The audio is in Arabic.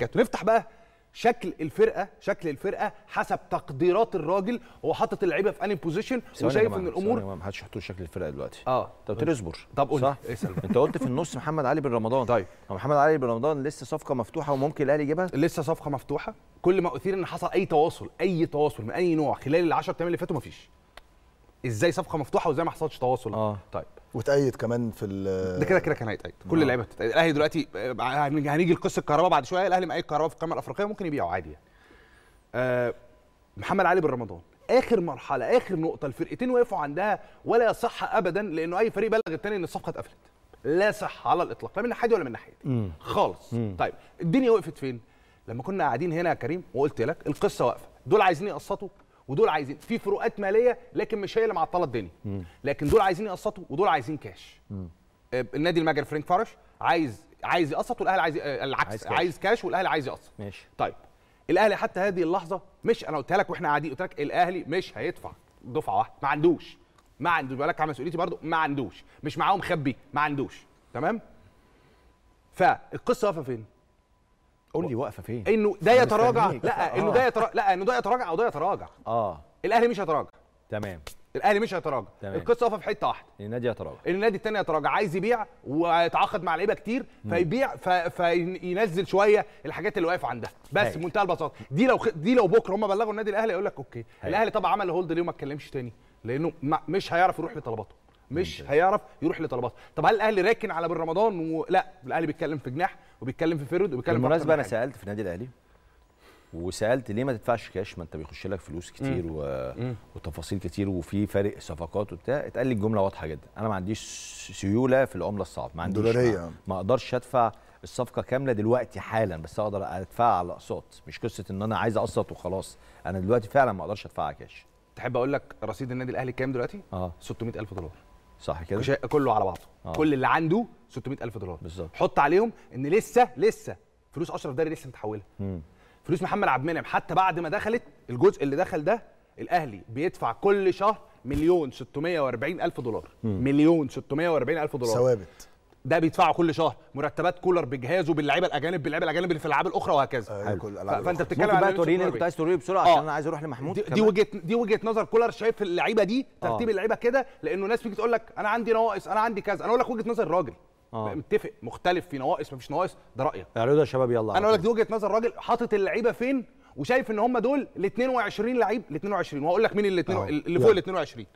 وبركاته نفتح بقى شكل الفرقه شكل الفرقه حسب تقديرات الراجل هو حاطط اللعيبه في انهي بوزيشن وشايف ان الامور ما حدش يحطوا شكل الفرقه دلوقتي اه طب تصبر طب قول صح اسأل انت قلت في النص محمد علي بن رمضان طيب محمد علي بن رمضان لسه صفقه مفتوحه وممكن الاهلي يجيبها لسه صفقه مفتوحه كل ما اثير ان حصل اي تواصل اي تواصل من اي نوع خلال ال 10 ايام اللي فاتوا مفيش ازاي صفقه مفتوحه وازاي ما حصلش تواصل اه طيب وتأيد كمان في ده كده كده كان هيتأيد كل آه. اللعيبه هتتأيد الاهلي دلوقتي آه، هنيجي لقصه الكهرباء بعد شويه الاهلي مأيد كهرباء في القمه الافريقيه ممكن يبيعوا عادي يعني آه محمد علي بن رمضان اخر مرحله اخر نقطه الفرقتين وقفوا عندها ولا يصح ابدا لانه اي فريق بلغ الثاني ان الصفقه اتقفلت لا صح على الاطلاق لا من ناحيه ولا من ناحيه خالص مم. طيب الدنيا وقفت فين لما كنا قاعدين هنا يا كريم وقلت لك القصه واقفه دول عايزين يقسطوا ودول عايزين في فروقات ماليه لكن مش هي اللي معطله الدنيا لكن دول عايزين يقسطوا ودول عايزين كاش آه، النادي المجري فرانك فارش عايز عايز يقسط والاهلي عايز آه، العكس عايز كاش, عايز كاش والاهلي عايز يقسط ماشي طيب الاهلي حتى هذه اللحظه مش انا قلت لك واحنا قاعدين قلت لك الاهلي مش هيدفع دفعه واحده ما عندوش ما عندوش بقول لك على مسؤوليتي برضو ما عندوش مش معاهم خبي ما عندوش تمام فالقصه واقفه فين قول لي واقفه فين انه ده يتراجع لا آه. انه ده يتراجع لا انه ده يتراجع او ده يتراجع اه الاهلي مش هيتراجع تمام الاهلي مش هيتراجع القصه واقفه في حته واحده النادي يتراجع النادي الثاني يتراجع عايز يبيع ويتعاقد مع لعيبه كتير فيبيع ف... فينزل شويه الحاجات اللي واقف عندها بس بمنتهى البساطه دي لو دي لو بكره هم بلغوا النادي الاهلي يقول لك اوكي هي. الاهلي طب عمل هولد ليه وما اتكلمش تاني لانه ما... مش هيعرف يروح لطلباته مش هيعرف يروح لطلبات طب هل الاهلي راكن على بن رمضان و... لا الاهلي بيتكلم في جناح وبيتكلم في فرد وبيتكلم بالمناسبه انا سالت في النادي الاهلي وسالت ليه ما تدفعش كاش ما انت بيخش لك فلوس كتير و... وتفاصيل كتير وفي فارق صفقات وبتاع اتقال لي الجمله واضحه جدا انا ما عنديش سيوله في العمله الصعبه ما عنديش دولارية. ما, ما اقدرش ادفع الصفقه كامله دلوقتي حالا بس اقدر ادفعها على اقساط مش قصه ان انا عايز اقسط وخلاص انا دلوقتي فعلا ما اقدرش ادفعها كاش تحب اقول لك رصيد النادي الاهلي كام دلوقتي اه 600000 دولار صح كده كله على بعضه آه. كل اللي عنده 600000 دولار بالظبط حط عليهم ان لسه لسه فلوس اشرف داري لسه متحوله فلوس محمد عبد المنعم حتى بعد ما دخلت الجزء اللي دخل ده الاهلي بيدفع كل شهر مليون 640 الف دولار مم. مليون 640 الف دولار ثوابت ده بيدفعه كل شهر مرتبات كولر بجهازه باللعيبه الاجانب باللعيبه الاجانب اللي في الالعاب الاخرى وهكذا أيوه، فانت بتتكلم على بقى توريني انت كنت عايز توريني بسرعه عشان آه. انا عايز اروح لمحمود دي, دي وجهه دي وجهه نظر كولر شايف اللعيبه دي ترتيب آه. اللعيبه كده لانه ناس بتيجي تقول لك انا عندي نواقص انا عندي كذا انا اقول لك وجهه نظر راجل آه. متفق مختلف في نواقص مفيش نواقص ده رايك اعرضوا يا شباب يلا انا اقول لك دي وجهه نظر راجل حاطط اللعيبه فين وشايف ان هم دول ال 22 لعيب ال 22 وهقول لك مين ال اللي, آه. اللي فوق ال 22